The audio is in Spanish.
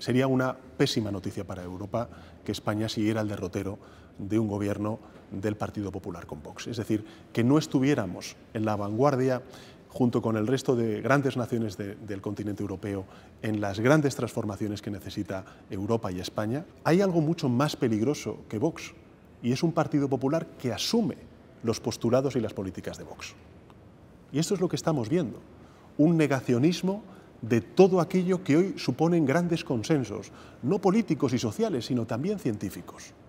Sería una pésima noticia para Europa que España siguiera el derrotero de un gobierno del Partido Popular con Vox. Es decir, que no estuviéramos en la vanguardia junto con el resto de grandes naciones del continente europeo en las grandes transformaciones que necesita Europa y España, hay algo mucho más peligroso que Vox, y es un Partido Popular que asume los postulados y las políticas de Vox. Y esto es lo que estamos viendo, un negacionismo de todo aquello que hoy suponen grandes consensos, no políticos y sociales, sino también científicos.